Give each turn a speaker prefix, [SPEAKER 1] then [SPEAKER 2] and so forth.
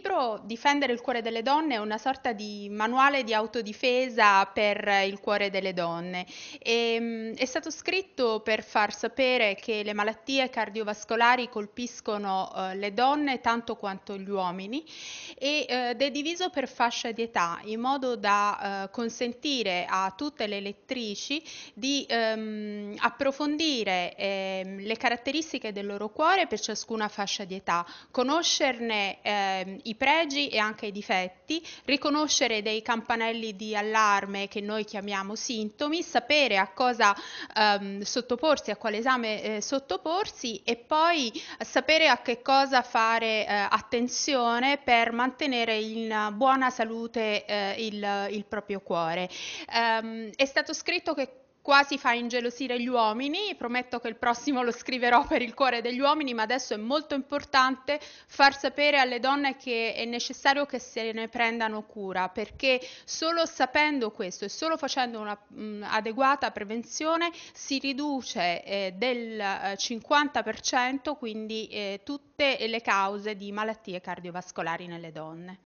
[SPEAKER 1] libro Difendere il cuore delle donne è una sorta di manuale di autodifesa per il cuore delle donne. E, ehm, è stato scritto per far sapere che le malattie cardiovascolari colpiscono eh, le donne tanto quanto gli uomini eh, ed è diviso per fascia di età in modo da eh, consentire a tutte le lettrici di ehm, approfondire ehm, le caratteristiche del loro cuore per ciascuna fascia di età, conoscerne ehm, i pregi e anche i difetti, riconoscere dei campanelli di allarme che noi chiamiamo sintomi, sapere a cosa ehm, sottoporsi, a quale esame eh, sottoporsi e poi eh, sapere a che cosa fare eh, attenzione per mantenere mantenere in buona salute eh, il, il, proprio cuore. Um, è stato scritto che quasi fa ingelosire gli uomini, prometto che il prossimo lo scriverò per il cuore degli uomini, ma adesso è molto importante far sapere alle donne che è necessario che se ne prendano cura, perché solo sapendo questo e solo facendo un'adeguata mm, prevenzione si riduce eh, del 50%, eh, quindi eh, tutte le cause di malattie cardiovascolari nelle donne.